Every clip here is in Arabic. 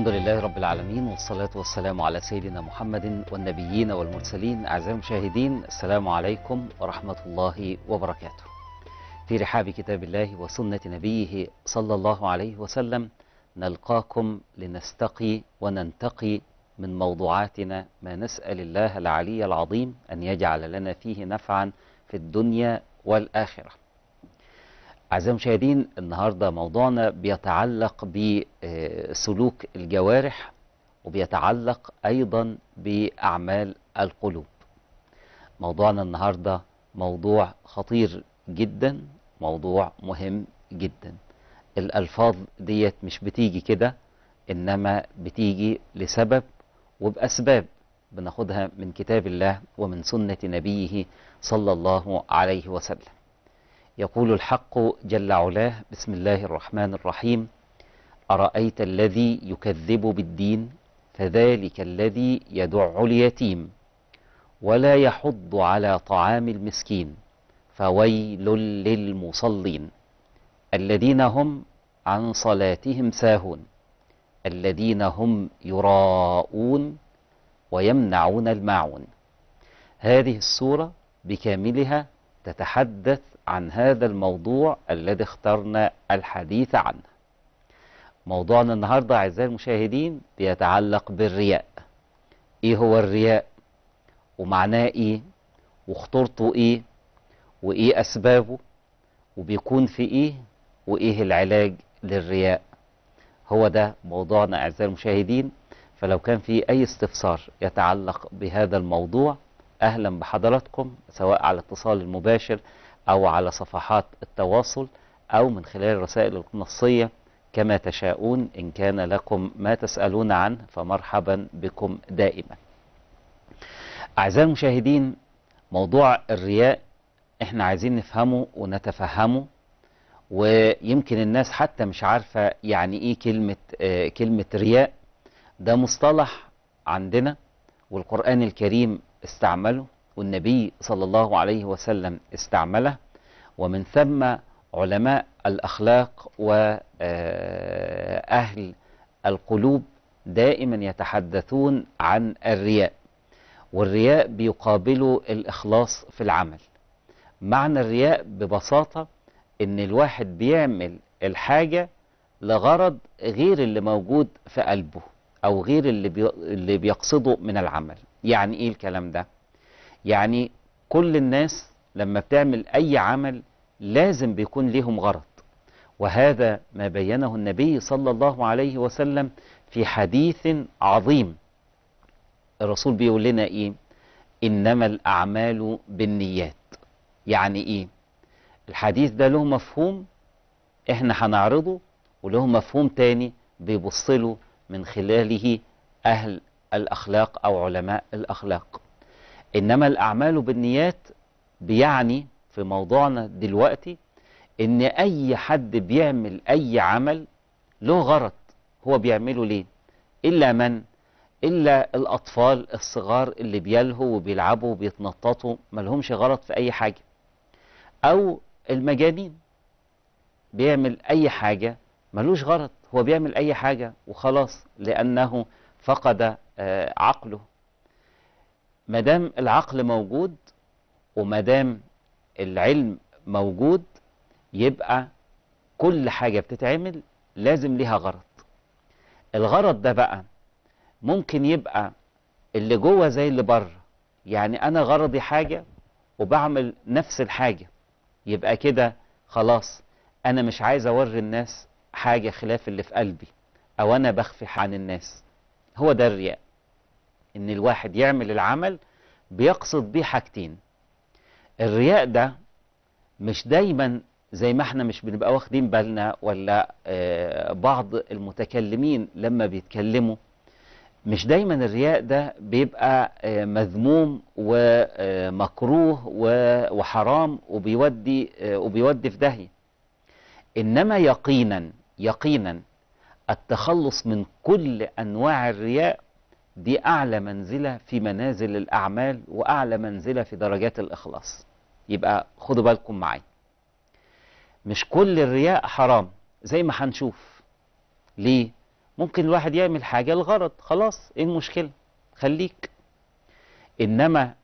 الحمد لله رب العالمين والصلاة والسلام على سيدنا محمد والنبيين والمرسلين أعزائي المشاهدين السلام عليكم ورحمة الله وبركاته في رحاب كتاب الله وسنة نبيه صلى الله عليه وسلم نلقاكم لنستقي وننتقي من موضوعاتنا ما نسأل الله العلي العظيم أن يجعل لنا فيه نفعا في الدنيا والآخرة أعزائي المشاهدين النهاردة موضوعنا بيتعلق بسلوك الجوارح وبيتعلق أيضا بأعمال القلوب موضوعنا النهاردة موضوع خطير جدا موضوع مهم جدا الألفاظ ديت مش بتيجي كده إنما بتيجي لسبب وبأسباب بناخدها من كتاب الله ومن سنة نبيه صلى الله عليه وسلم يقول الحق جل علاه بسم الله الرحمن الرحيم أرأيت الذي يكذب بالدين فذلك الذي يدع اليتيم ولا يحض على طعام المسكين فويل للمصلين الذين هم عن صلاتهم ساهون الذين هم يراءون ويمنعون الماعون هذه السورة بكاملها تتحدث عن هذا الموضوع الذي اخترنا الحديث عنه موضوعنا النهاردة أعزائي المشاهدين بيتعلق بالرياء إيه هو الرياء ومعناه إيه وخطورته إيه وإيه أسبابه وبيكون في إيه وإيه العلاج للرياء هو ده موضوعنا أعزائي المشاهدين فلو كان في أي استفسار يتعلق بهذا الموضوع أهلا بحضراتكم سواء على الاتصال المباشر أو على صفحات التواصل أو من خلال الرسائل النصية كما تشاءون إن كان لكم ما تسألون عنه فمرحبا بكم دائما أعزائي المشاهدين موضوع الرياء احنا عايزين نفهمه ونتفهمه ويمكن الناس حتى مش عارفة يعني ايه كلمة, آه كلمة رياء ده مصطلح عندنا والقرآن الكريم استعمله والنبي صلى الله عليه وسلم استعمله ومن ثم علماء الأخلاق وأهل آه، القلوب دائما يتحدثون عن الرياء والرياء بيقابله الإخلاص في العمل معنى الرياء ببساطة إن الواحد بيعمل الحاجة لغرض غير اللي موجود في قلبه أو غير اللي, اللي بيقصده من العمل يعني إيه الكلام ده؟ يعني كل الناس لما بتعمل أي عمل لازم بيكون ليهم غرض وهذا ما بينه النبي صلى الله عليه وسلم في حديث عظيم الرسول بيقول لنا إيه إنما الأعمال بالنيات يعني إيه الحديث ده له مفهوم إحنا هنعرضه وله مفهوم تاني بيبصله من خلاله أهل الأخلاق أو علماء الأخلاق إنما الأعمال بالنيات بيعني في موضوعنا دلوقتي إن أي حد بيعمل أي عمل له غرض هو بيعمله ليه إلا من إلا الأطفال الصغار اللي بيلهوا وبيلعبوا وبيتنططوا ملهمش غرض في أي حاجة أو المجانين بيعمل أي حاجة ملوش غرض هو بيعمل أي حاجة وخلاص لأنه فقد آه، عقله ما دام العقل موجود وما دام العلم موجود يبقى كل حاجة بتتعمل لازم ليها غرض الغرض ده بقى ممكن يبقى اللي جوه زي اللي بره يعني أنا غرضي حاجة وبعمل نفس الحاجة يبقى كده خلاص أنا مش عايز أوري الناس حاجة خلاف اللي في قلبي أو أنا بخفي عن الناس هو ده الرياء ان الواحد يعمل العمل بيقصد بيه حاجتين الرياء ده مش دايما زي ما احنا مش بنبقى واخدين بالنا ولا اه بعض المتكلمين لما بيتكلموا مش دايما الرياء ده بيبقى اه مذموم ومكروه آه، وحرام وبيودي اه وبيودي في داهيه انما يقينا يقينا التخلص من كل انواع الرياء دي أعلى منزلة في منازل الأعمال وأعلى منزلة في درجات الإخلاص يبقى خدوا بالكم معايا مش كل الرياء حرام زي ما هنشوف ليه ممكن الواحد يعمل حاجة لغرض خلاص ايه المشكلة خليك إنما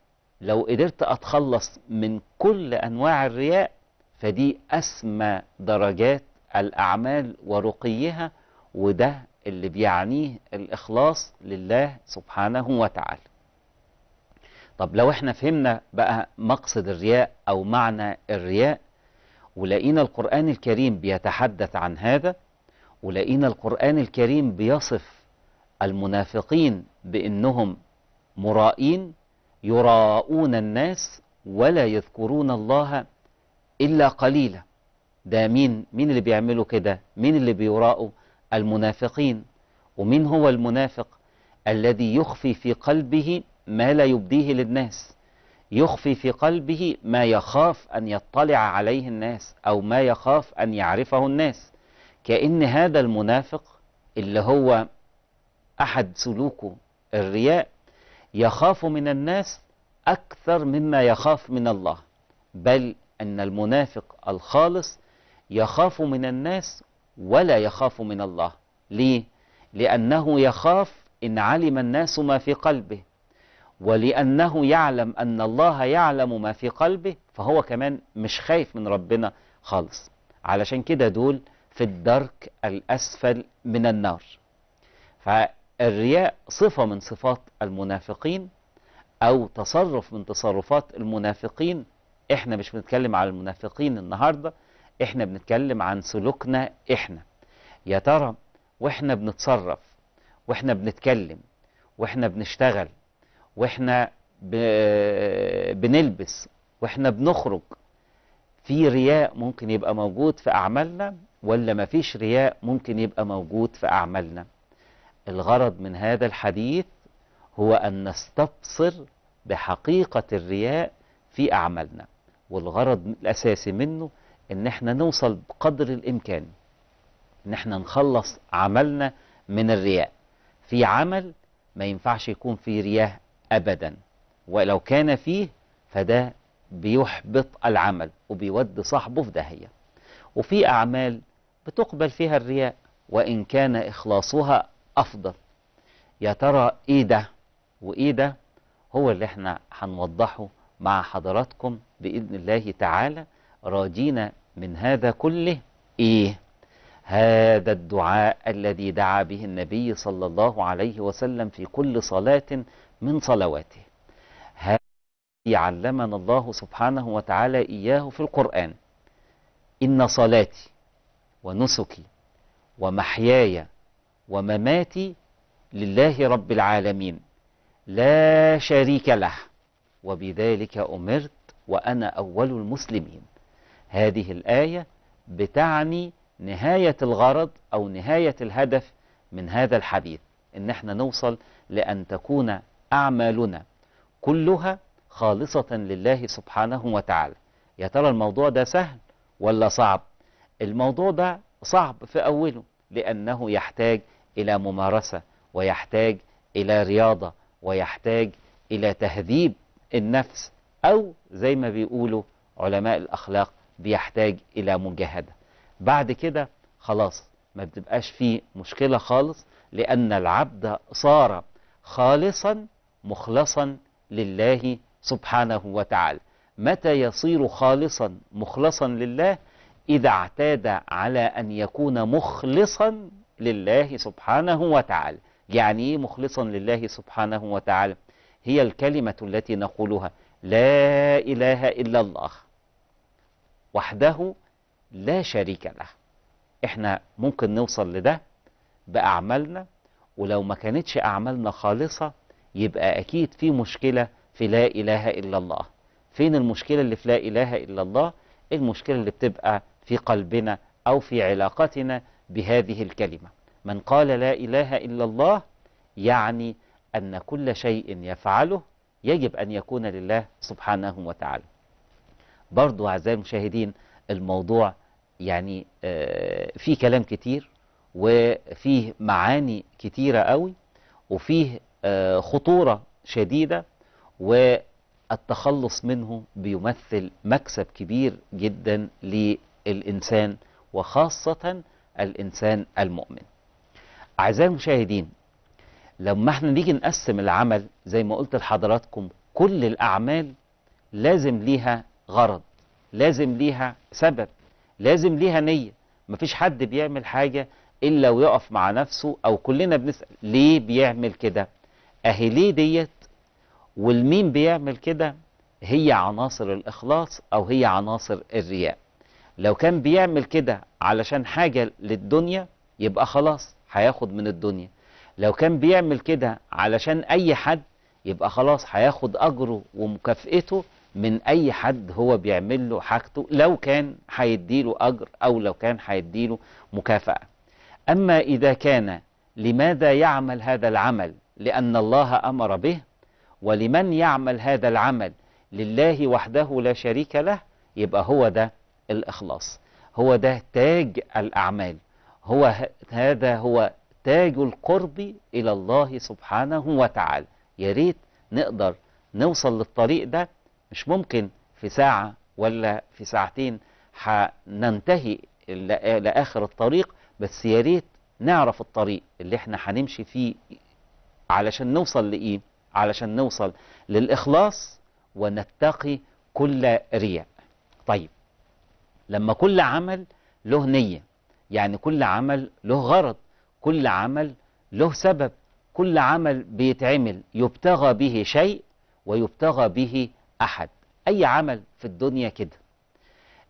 لو قدرت أتخلص من كل أنواع الرياء فدي أسمى درجات الأعمال ورقيها وده اللي بيعنيه الإخلاص لله سبحانه وتعالى طب لو احنا فهمنا بقى مقصد الرياء أو معنى الرياء ولقينا القرآن الكريم بيتحدث عن هذا ولقينا القرآن الكريم بيصف المنافقين بأنهم مرائين يراءون الناس ولا يذكرون الله إلا قليلا ده مين مين اللي بيعملوا كده مين اللي بيراءوا المنافقين ومين هو المنافق الذي يخفي في قلبه ما لا يبديه للناس يخفي في قلبه ما يخاف أن يطلع عليه الناس أو ما يخاف أن يعرفه الناس كأن هذا المنافق اللي هو أحد سلوكه الرياء يخاف من الناس أكثر مما يخاف من الله بل أن المنافق الخالص يخاف من الناس ولا يخاف من الله ليه؟ لأنه يخاف إن علم الناس ما في قلبه ولأنه يعلم أن الله يعلم ما في قلبه فهو كمان مش خايف من ربنا خالص علشان كده دول في الدرك الأسفل من النار فالرياء صفة من صفات المنافقين أو تصرف من تصرفات المنافقين إحنا مش بنتكلم على المنافقين النهاردة احنا بنتكلم عن سلوكنا احنا يا ترى واحنا بنتصرف واحنا بنتكلم واحنا بنشتغل واحنا بنلبس واحنا بنخرج في رياء ممكن يبقى موجود في اعمالنا ولا ما فيش رياء ممكن يبقى موجود في اعمالنا الغرض من هذا الحديث هو ان نستبصر بحقيقه الرياء في اعمالنا والغرض الاساسي منه ان احنا نوصل بقدر الامكان ان احنا نخلص عملنا من الرياء في عمل ما ينفعش يكون فيه رياء ابدا ولو كان فيه فده بيحبط العمل وبيود صاحبه في داهيه وفي اعمال بتقبل فيها الرياء وان كان اخلاصها افضل يا ترى ايه ده وايه ده هو اللي احنا هنوضحه مع حضراتكم باذن الله تعالى راجين من هذا كله إيه هذا الدعاء الذي دعا به النبي صلى الله عليه وسلم في كل صلاة من صلواته هذا علمنا الله سبحانه وتعالى إياه في القرآن إن صلاتي ونسكي ومحياي ومماتي لله رب العالمين لا شريك له وبذلك أمرت وأنا أول المسلمين هذه الآية بتعني نهاية الغرض أو نهاية الهدف من هذا الحديث إن احنا نوصل لأن تكون أعمالنا كلها خالصة لله سبحانه وتعالى يا ترى الموضوع ده سهل ولا صعب الموضوع ده صعب في أوله لأنه يحتاج إلى ممارسة ويحتاج إلى رياضة ويحتاج إلى تهذيب النفس أو زي ما بيقولوا علماء الأخلاق بيحتاج إلى مجاهدة بعد كده خلاص ما بتبقاش فيه مشكلة خالص لأن العبد صار خالصا مخلصا لله سبحانه وتعالى متى يصير خالصا مخلصا لله إذا اعتاد على أن يكون مخلصا لله سبحانه وتعالى يعني إيه مخلصا لله سبحانه وتعالى هي الكلمة التي نقولها لا إله إلا الله وحده لا شريك له احنا ممكن نوصل لده بأعمالنا ولو ما كانتش أعمالنا خالصة يبقى أكيد في مشكلة في لا إله إلا الله فين المشكلة اللي في لا إله إلا الله المشكلة اللي بتبقى في قلبنا أو في علاقتنا بهذه الكلمة من قال لا إله إلا الله يعني أن كل شيء يفعله يجب أن يكون لله سبحانه وتعالى برضو أعزائي المشاهدين الموضوع يعني آه، فيه كلام كتير وفيه معاني كتيرة قوي وفيه آه، خطورة شديدة والتخلص منه بيمثل مكسب كبير جدا للإنسان وخاصة الإنسان المؤمن أعزائي المشاهدين لما احنا نيجي نقسم العمل زي ما قلت لحضراتكم كل الأعمال لازم ليها غرض لازم ليها سبب لازم ليها نية مفيش حد بيعمل حاجة إلا ويقف مع نفسه أو كلنا بنسأل ليه بيعمل كده أهي ليه ديت والمين بيعمل كده هي عناصر الإخلاص أو هي عناصر الرياء لو كان بيعمل كده علشان حاجة للدنيا يبقى خلاص هياخد من الدنيا لو كان بيعمل كده علشان أي حد يبقى خلاص هياخد أجره ومكافئته من اي حد هو بيعمل له حاجته لو كان هيديله اجر او لو كان هيديله مكافاه اما اذا كان لماذا يعمل هذا العمل لان الله امر به ولمن يعمل هذا العمل لله وحده لا شريك له يبقى هو ده الاخلاص هو ده تاج الاعمال هو هذا هو تاج القرب الى الله سبحانه وتعالى يا ريت نقدر نوصل للطريق ده مش ممكن في ساعة ولا في ساعتين هننتهي لآخر الطريق بس يا ريت نعرف الطريق اللي احنا هنمشي فيه علشان نوصل لإيه؟ علشان نوصل للإخلاص ونتقي كل رياء. طيب لما كل عمل له نية يعني كل عمل له غرض كل عمل له سبب كل عمل بيتعمل يبتغى به شيء ويبتغى به أحد أي عمل في الدنيا كده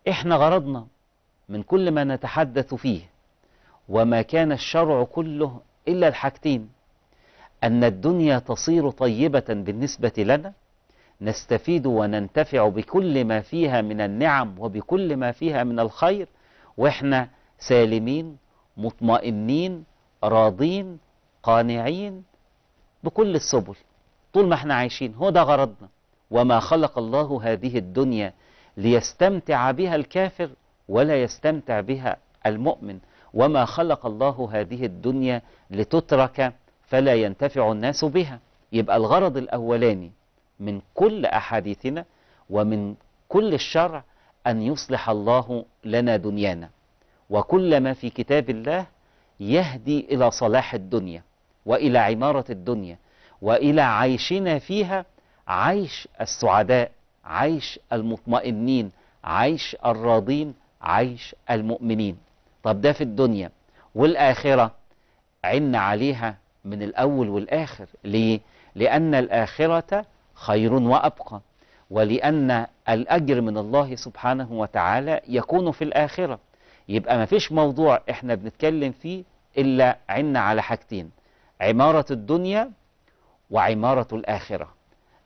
إحنا غرضنا من كل ما نتحدث فيه وما كان الشرع كله إلا الحاجتين أن الدنيا تصير طيبة بالنسبة لنا نستفيد وننتفع بكل ما فيها من النعم وبكل ما فيها من الخير وإحنا سالمين مطمئنين راضين قانعين بكل السبل طول ما احنا عايشين هو ده غرضنا وما خلق الله هذه الدنيا ليستمتع بها الكافر ولا يستمتع بها المؤمن وما خلق الله هذه الدنيا لتترك فلا ينتفع الناس بها يبقى الغرض الأولاني من كل أحاديثنا ومن كل الشرع أن يصلح الله لنا دنيانا وكل ما في كتاب الله يهدي إلى صلاح الدنيا وإلى عمارة الدنيا وإلى عيشنا فيها عيش السعداء عيش المطمئنين عيش الراضين عيش المؤمنين طب ده في الدنيا والآخرة عنا عليها من الأول والآخر ليه؟ لأن الآخرة خير وأبقى ولأن الأجر من الله سبحانه وتعالى يكون في الآخرة يبقى ما فيش موضوع احنا بنتكلم فيه إلا عنا على حاجتين عمارة الدنيا وعمارة الآخرة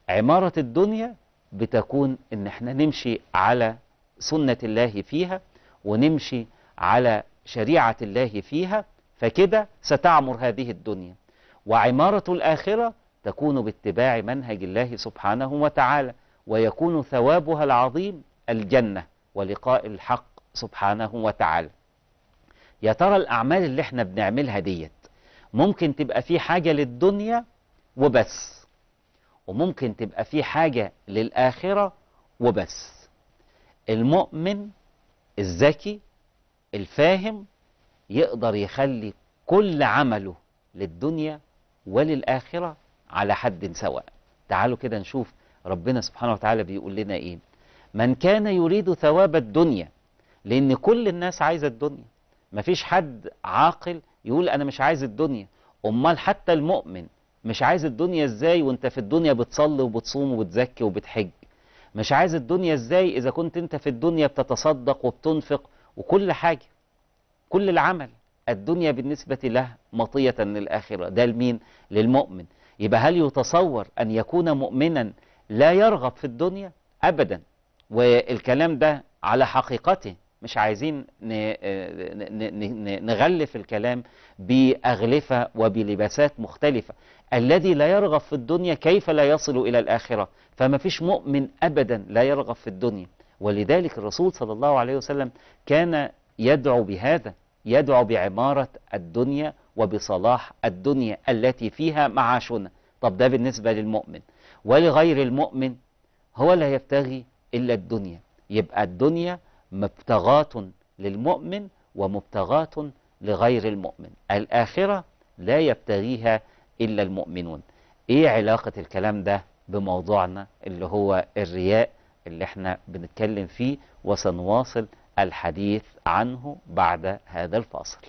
عمارة الدنيا بتكون ان احنا نمشي على سنة الله فيها ونمشي على شريعة الله فيها فكده ستعمر هذه الدنيا وعمارة الآخرة تكون باتباع منهج الله سبحانه وتعالى ويكون ثوابها العظيم الجنة ولقاء الحق سبحانه وتعالى يا ترى الأعمال اللي احنا بنعملها ديت ممكن تبقى في حاجة للدنيا وبس وممكن تبقى في حاجة للآخرة وبس المؤمن الذكي الفاهم يقدر يخلي كل عمله للدنيا وللآخرة على حد سواء تعالوا كده نشوف ربنا سبحانه وتعالى بيقول لنا إيه من كان يريد ثواب الدنيا لأن كل الناس عايزة الدنيا مفيش حد عاقل يقول أنا مش عايز الدنيا أمال حتى المؤمن مش عايز الدنيا ازاي وانت في الدنيا بتصلي وبتصوم وبتزكي وبتحج مش عايز الدنيا ازاي اذا كنت انت في الدنيا بتتصدق وبتنفق وكل حاجة كل العمل الدنيا بالنسبة له مطية للآخرة ده لمين؟ للمؤمن يبقى هل يتصور أن يكون مؤمنا لا يرغب في الدنيا؟ أبدا والكلام ده على حقيقته مش عايزين آه، نغلف الكلام بأغلفة وبلباسات مختلفة الذي لا يرغب في الدنيا كيف لا يصل إلى الآخرة فما فيش مؤمن أبدا لا يرغب في الدنيا ولذلك الرسول صلى الله عليه وسلم كان يدعو بهذا يدعو بعمارة الدنيا وبصلاح الدنيا التي فيها معاشنا طب ده بالنسبة للمؤمن ولغير المؤمن هو لا يبتغي إلا الدنيا يبقى الدنيا مبتغاة للمؤمن ومبتغاة لغير المؤمن الآخرة لا يبتغيها إلا المؤمنون إيه علاقة الكلام ده بموضوعنا اللي هو الرياء اللي احنا بنتكلم فيه وسنواصل الحديث عنه بعد هذا الفاصل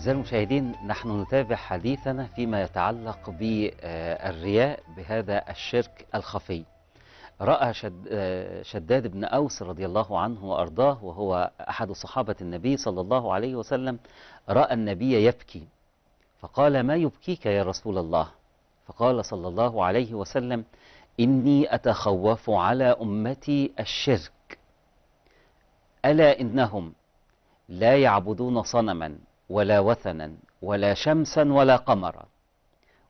أعزائي المشاهدين نحن نتابع حديثنا فيما يتعلق بالرياء بهذا الشرك الخفي رأى شد شداد بن أوس رضي الله عنه وأرضاه وهو أحد صحابة النبي صلى الله عليه وسلم رأى النبي يبكي فقال ما يبكيك يا رسول الله فقال صلى الله عليه وسلم إني أتخوف على أمتي الشرك ألا إنهم لا يعبدون صنما ولا وثنا ولا شمسا ولا قمرا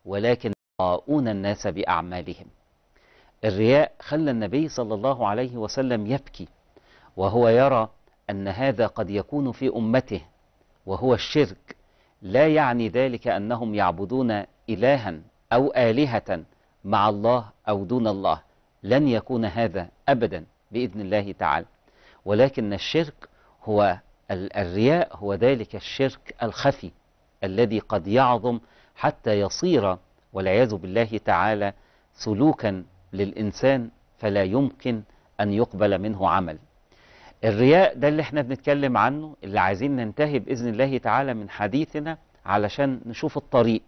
ولكن يراءون الناس بأعمالهم الرياء خلى النبي صلى الله عليه وسلم يبكي وهو يرى أن هذا قد يكون في أمته وهو الشرك لا يعني ذلك أنهم يعبدون إلها أو آلهة مع الله أو دون الله لن يكون هذا أبدا بإذن الله تعالى ولكن الشرك هو الرياء هو ذلك الشرك الخفي الذي قد يعظم حتى يصير والعياذ بالله تعالى سلوكا للإنسان فلا يمكن أن يقبل منه عمل الرياء ده اللي احنا بنتكلم عنه اللي عايزين ننتهي بإذن الله تعالى من حديثنا علشان نشوف الطريق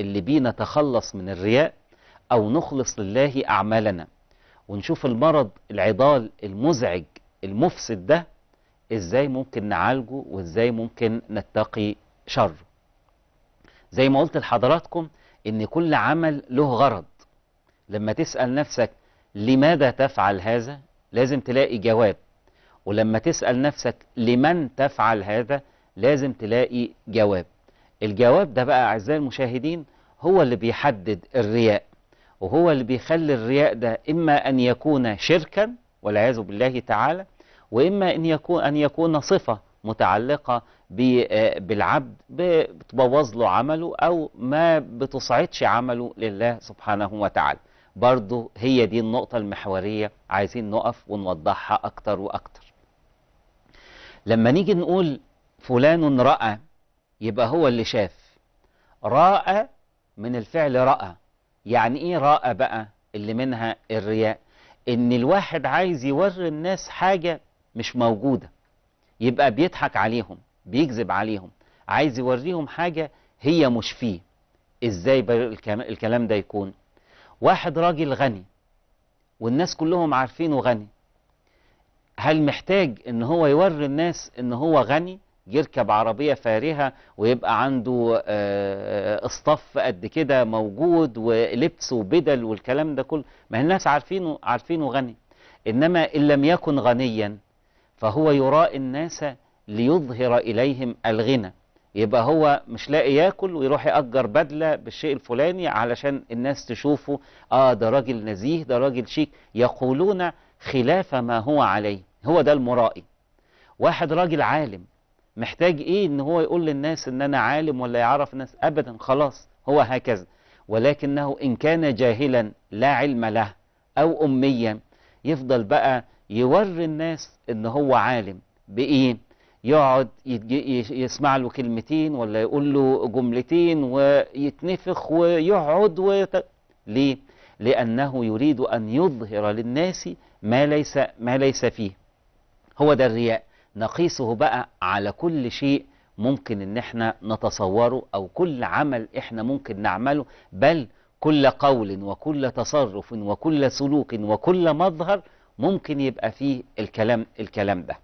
اللي بيه نتخلص من الرياء أو نخلص لله أعمالنا ونشوف المرض العضال المزعج المفسد ده ازاي ممكن نعالجه وازاي ممكن نتقي شره زي ما قلت لحضراتكم ان كل عمل له غرض لما تسأل نفسك لماذا تفعل هذا لازم تلاقي جواب ولما تسأل نفسك لمن تفعل هذا لازم تلاقي جواب الجواب ده بقى أعزائي المشاهدين هو اللي بيحدد الرياء وهو اللي بيخلي الرياء ده إما أن يكون شركا والعياذ بالله تعالى وإما أن يكون, أن يكون صفة متعلقة آه، بالعبد بتبوظ له عمله أو ما بتسعدش عمله لله سبحانه وتعالى برضه هي دي النقطة المحورية عايزين نقف ونوضحها أكتر وأكتر لما نيجي نقول فلان رأى يبقى هو اللي شاف راى من الفعل رأى يعني إيه راى بقى اللي منها الرياء إن الواحد عايز يوري الناس حاجة مش موجودة يبقى بيضحك عليهم بيكذب عليهم عايز يوريهم حاجة هي مش فيه ازاي الكلام ده يكون واحد راجل غني والناس كلهم عارفينه غني هل محتاج ان هو يوري الناس ان هو غني يركب عربية فارهة ويبقى عنده آه، آه، اصطف قد كده موجود ولبس وبدل والكلام ده كله ما الناس عارفينه عارفينه غني انما ان لم يكن غنيا فهو يراءي الناس ليظهر إليهم الغنى يبقى هو مش لاقي ياكل ويروح يأجر بدلة بالشيء الفلاني علشان الناس تشوفه آه ده راجل نزيه ده راجل شيك يقولون خلاف ما هو عليه هو ده المرائي واحد راجل عالم محتاج ايه ان هو يقول للناس ان انا عالم ولا يعرف ناس ابدا خلاص هو هكذا ولكنه ان كان جاهلا لا علم له او اميا يفضل بقى يوري الناس ان هو عالم بايه يقعد يسمع له كلمتين ولا يقول له جملتين ويتنفخ ويقعد ويت... ليه لانه يريد ان يظهر للناس ما ليس ما ليس فيه هو ده الرياء نقيسه بقى على كل شيء ممكن ان احنا نتصوره او كل عمل احنا ممكن نعمله بل كل قول وكل تصرف وكل سلوك وكل مظهر ممكن يبقى فيه الكلام الكلام ده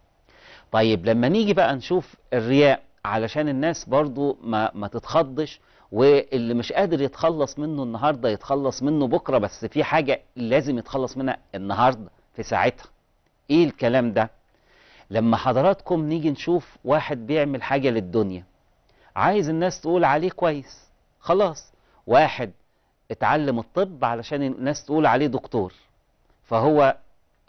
طيب لما نيجي بقى نشوف الرياء علشان الناس برضو ما, ما تتخضش واللي مش قادر يتخلص منه النهارده يتخلص منه بكره بس في حاجه لازم يتخلص منها النهارده في ساعتها ايه الكلام ده لما حضراتكم نيجي نشوف واحد بيعمل حاجه للدنيا عايز الناس تقول عليه كويس خلاص واحد اتعلم الطب علشان الناس تقول عليه دكتور فهو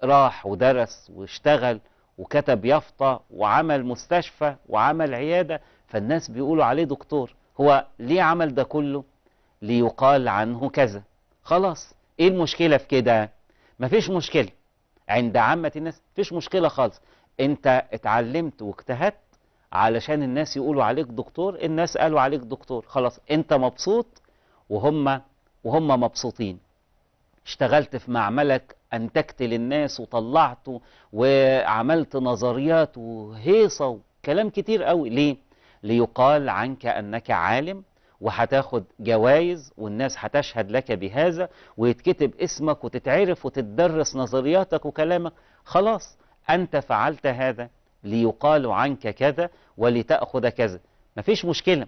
راح ودرس واشتغل وكتب يافطة وعمل مستشفى وعمل عيادة فالناس بيقولوا عليه دكتور هو ليه عمل ده كله ليقال عنه كذا خلاص ايه المشكلة في كده مفيش مشكلة عند عامة الناس مفيش مشكلة خالص انت اتعلمت واجتهدت علشان الناس يقولوا عليك دكتور الناس قالوا عليك دكتور خلاص انت مبسوط وهم وهم مبسوطين اشتغلت في معملك انتجت للناس وطلعت وعملت نظريات وهيصه وكلام كتير قوي ليه ليقال عنك انك عالم وهتاخد جوائز والناس هتشهد لك بهذا ويتكتب اسمك وتتعرف وتتدرس نظرياتك وكلامك خلاص انت فعلت هذا ليقال عنك كذا ولتاخذ كذا مفيش مشكله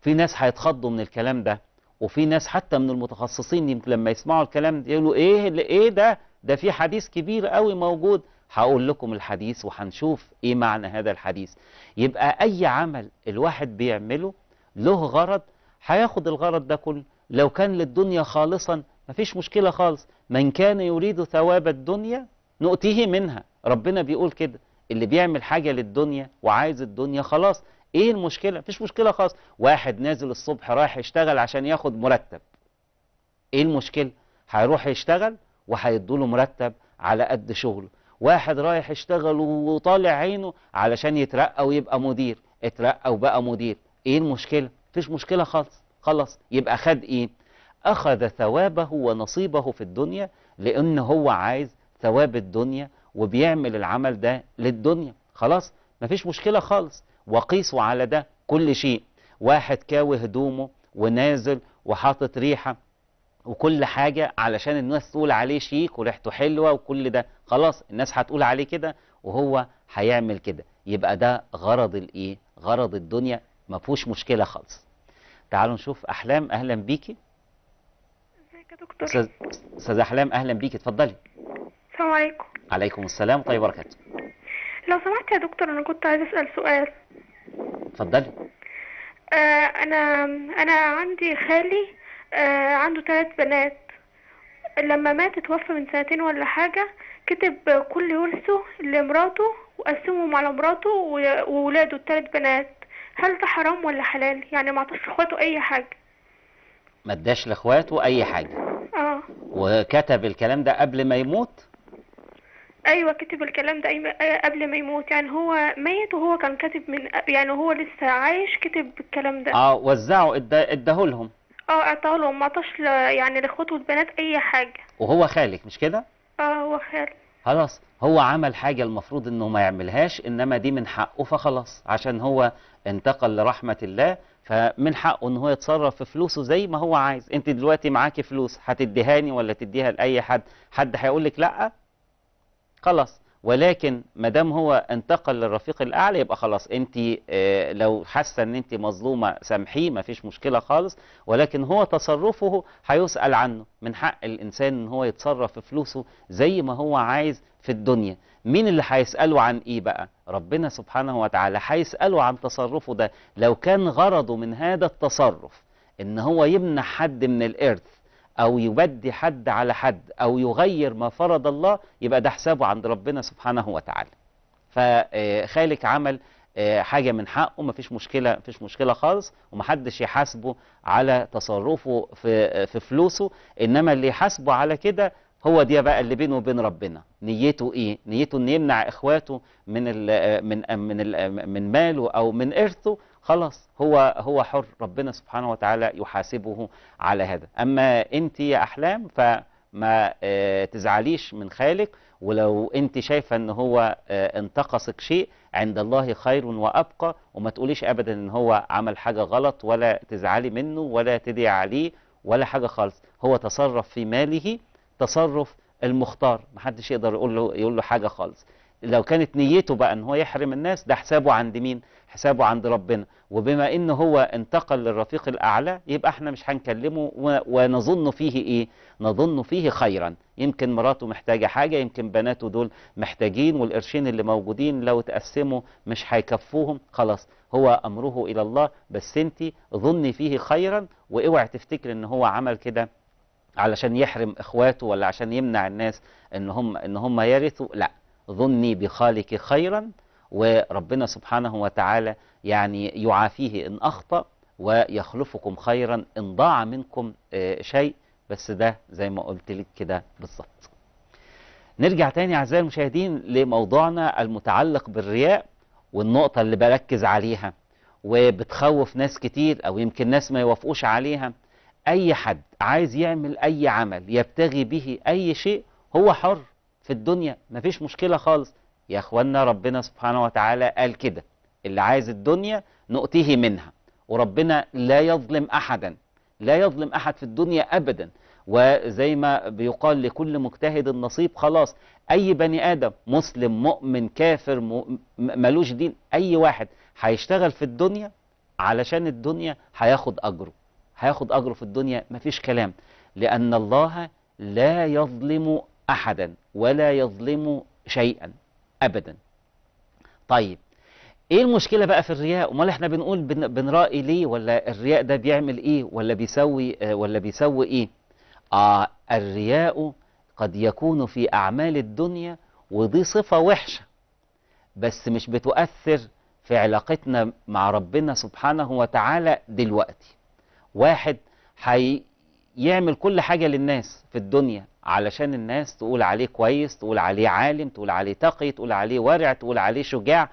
في ناس هيتخضوا من الكلام ده وفي ناس حتى من المتخصصين لما يسمعوا الكلام يقولوا ايه ايه ده ده في حديث كبير قوي موجود هقول لكم الحديث وهنشوف ايه معنى هذا الحديث يبقى اي عمل الواحد بيعمله له غرض هياخد الغرض ده كله لو كان للدنيا خالصا مفيش مشكلة خالص من كان يريد ثواب الدنيا نؤتيه منها ربنا بيقول كده اللي بيعمل حاجة للدنيا وعايز الدنيا خلاص ايه المشكله مفيش مشكله خالص واحد نازل الصبح رايح يشتغل عشان ياخد مرتب ايه المشكله هيروح يشتغل وهيدوا له مرتب على قد شغله واحد رايح يشتغل وطالع عينه علشان يترقى ويبقى مدير اترقى وبقى مدير ايه المشكله مفيش مشكله خالص خلاص يبقى خد ايه اخذ ثوابه ونصيبه في الدنيا لان هو عايز ثواب الدنيا وبيعمل العمل ده للدنيا خلاص مفيش مشكله خالص وقيسوا على ده كل شيء واحد كاوي هدومه ونازل وحاطط ريحة وكل حاجة علشان الناس تقول عليه شيك وريحته حلوة وكل ده خلاص الناس هتقول عليه كده وهو هيعمل كده يبقى ده غرض الايه غرض الدنيا ما فيهوش مشكلة خالص تعالوا نشوف احلام اهلا بيكي ازيك يا دكتور استاذ احلام اهلا بيكي اتفضلي السلام عليكم عليكم السلام طيب وبركاته لو سمحت يا دكتور انا كنت عايز اسال سؤال اتفضلي آه، انا انا عندي خالي آه، عنده ثلاث بنات لما مات اتوفى من سنتين ولا حاجة كتب كل ورثه لمراته وقسمهم على مراته وولاده الثلاث بنات هل ده حرام ولا حلال يعني ما اعطاش اخواته اي حاجة ما اداش لاخواته اي حاجة اه وكتب الكلام ده قبل ما يموت ايوه كتب الكلام ده آه، قبل ما يموت يعني هو ميت وهو كان كاتب من يعني هو لسه عايش كتب الكلام ده اه وزعه اداه لهم اه اعطاه لهم ما عطاش يعني لاخواته البنات اي حاجه وهو خالك مش كده اه هو خالك خلاص هو عمل حاجه المفروض انه ما يعملهاش انما دي من حقه فخلاص عشان هو انتقل لرحمه الله فمن حقه ان هو يتصرف في فلوسه زي ما هو عايز انت دلوقتي معاكي فلوس هتديهاني ولا تديها لاي حد حد هيقول لك لا خلاص ولكن ما دام هو انتقل للرفيق الاعلى يبقى خلاص انت اه لو حاسه ان انت مظلومه سامحيه ما فيش مشكله خالص ولكن هو تصرفه هيسال عنه من حق الانسان ان هو يتصرف في فلوسه زي ما هو عايز في الدنيا مين اللي هيساله عن ايه بقى ربنا سبحانه وتعالى هيساله عن تصرفه ده لو كان غرضه من هذا التصرف ان هو يمنع حد من الارث أو يبدي حد على حد أو يغير ما فرض الله يبقى ده حسابه عند ربنا سبحانه وتعالى فخالك آه، عمل آه، حاجة من حقه مفيش مشكلة مفيش مشكلة خالص ومحدش يحاسبه على تصرفه في آه، في فلوسه إنما اللي يحاسبه على كده هو دي بقى اللي بينه وبين ربنا نيته ايه نيته ان يمنع اخواته من من من من ماله او من ارثه خلاص هو هو حر ربنا سبحانه وتعالى يحاسبه على هذا أما أنت يا أحلام فما آه، تزعليش من خالق ولو أنت شايفة أن هو آه، انتقصك شيء عند الله خير وأبقى وما تقوليش أبدا أن هو عمل حاجة غلط ولا تزعلي منه ولا تدعي عليه ولا حاجة خالص هو تصرف في ماله تصرف المختار محدش يقدر يقول له, يقول له حاجة خالص لو كانت نيته بقى ان هو يحرم الناس ده حسابه عند مين حسابه عند ربنا وبما ان هو انتقل للرفيق الاعلى يبقى احنا مش هنكلمه ونظن فيه ايه نظن فيه خيرا يمكن مراته محتاجه حاجه يمكن بناته دول محتاجين والقرشين اللي موجودين لو اتقسموا مش هيكفوهم خلاص هو امره الى الله بس انت ظني فيه خيرا واوعي تفتكر ان هو عمل كده علشان يحرم اخواته ولا عشان يمنع الناس ان هم ان هم يرثوا لا ظني بخالك خيرا وربنا سبحانه وتعالى يعني يعافيه إن أخطأ ويخلفكم خيرا إن ضاع منكم آه، شيء بس ده زي ما قلت لك كده بالظبط نرجع تاني أعزائي المشاهدين لموضوعنا المتعلق بالرياء والنقطة اللي بركز عليها وبتخوف ناس كتير أو يمكن ناس ما يوافقوش عليها أي حد عايز يعمل أي عمل يبتغي به أي شيء هو حر في الدنيا مفيش مشكلة خالص يا اخوانا ربنا سبحانه وتعالى قال كده اللي عايز الدنيا نؤتيه منها وربنا لا يظلم أحدا لا يظلم أحد في الدنيا أبدا وزي ما بيقال لكل مجتهد النصيب خلاص أي بني آدم مسلم مؤمن كافر ملوش دين أي واحد هيشتغل في الدنيا علشان الدنيا هياخد أجره هياخد أجره في الدنيا مفيش كلام لأن الله لا يظلم أحدا ولا يظلم شيئا أبدا طيب ايه المشكله بقى في الرياء امال احنا بنقول بنراي بنرائي ليه ولا الرياء ده بيعمل ايه ولا بيسوي آه، ولا بيسوي ايه اه الرياء قد يكون في اعمال الدنيا ودي صفه وحشه بس مش بتؤثر في علاقتنا مع ربنا سبحانه وتعالى دلوقتي واحد هيعمل كل حاجه للناس في الدنيا علشان الناس تقول عليه كويس تقول عليه عالم تقول عليه تقي تقول عليه ورع تقول عليه شجاع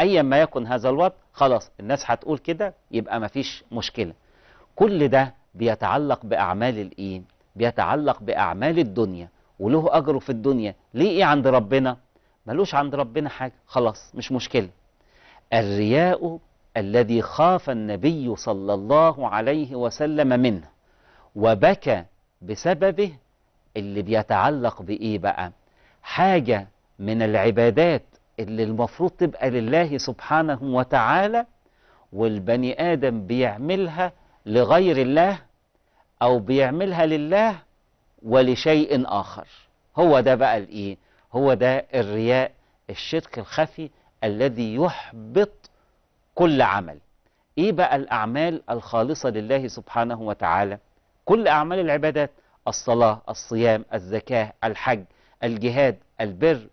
ايا ما يكن هذا الوضع خلاص الناس هتقول كده يبقى مفيش مشكله كل ده بيتعلق باعمال الايه بيتعلق باعمال الدنيا وله اجره في الدنيا ليه ايه عند ربنا ملوش عند ربنا حاجه خلاص مش مشكله الرياء الذي خاف النبي صلى الله عليه وسلم منه وبكى بسببه اللي بيتعلق بإيه بقى حاجة من العبادات اللي المفروض تبقى لله سبحانه وتعالى والبني آدم بيعملها لغير الله أو بيعملها لله ولشيء آخر هو ده بقى الإيه هو ده الرياء الشرك الخفي الذي يحبط كل عمل إيه بقى الأعمال الخالصة لله سبحانه وتعالى كل أعمال العبادات الصلاة الصيام الزكاة الحج الجهاد البر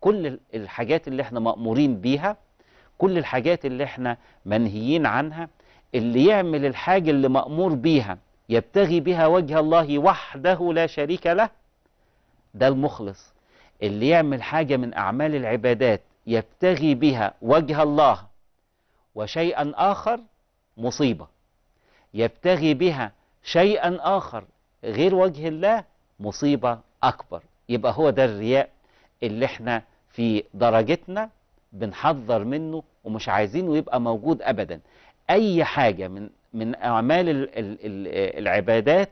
كل الحاجات اللي احنا مأمورين بيها كل الحاجات اللي احنا منهيين عنها اللي يعمل الحاجة اللي مأمور بيها يبتغي بها وجه الله وحده لا شريك له ده المخلص اللي يعمل حاجة من أعمال العبادات يبتغي بها وجه الله وشيئا آخر مصيبة يبتغي بها شيئا آخر غير وجه الله مصيبة أكبر يبقى هو ده الرياء اللي احنا في درجتنا بنحذر منه ومش عايزينه يبقى موجود أبدا أي حاجة من من أعمال الـ الـ الـ العبادات